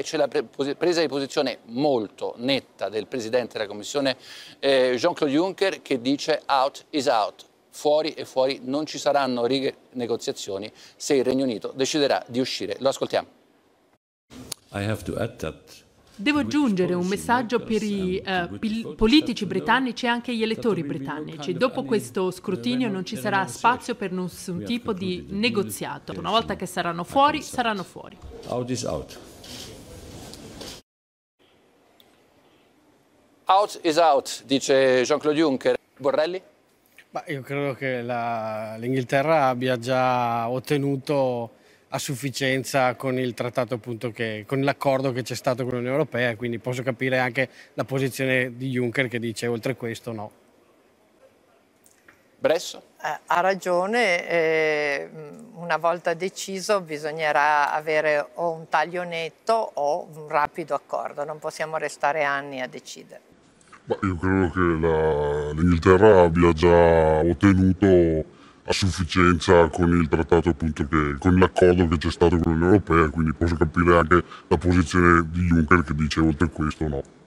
e c'è la pre presa di posizione molto netta del Presidente della Commissione eh, Jean-Claude Juncker che dice out is out, fuori e fuori non ci saranno righe negoziazioni se il Regno Unito deciderà di uscire. Lo ascoltiamo. I have to add that Devo aggiungere un messaggio per i uh, politici britannici e anche gli elettori britannici. Dopo questo scrutinio non ci sarà spazio per nessun tipo di negoziato. Una volta che saranno fuori, saranno fuori. Out is out. Out is out, dice Jean-Claude Juncker. Borrelli? Ma io credo che l'Inghilterra abbia già ottenuto a sufficienza con il trattato appunto che, con l'accordo che c'è stato con l'Unione Europea, quindi posso capire anche la posizione di Juncker che dice oltre questo no. Bresso? Eh, ha ragione, eh, una volta deciso bisognerà avere o un taglio netto o un rapido accordo, non possiamo restare anni a decidere. Ma io credo che la, l'Inghilterra abbia già ottenuto a sufficienza con il trattato appunto che, con l'accordo che c'è stato con l'Unione Europea, quindi posso capire anche la posizione di Juncker che dice oltre questo no.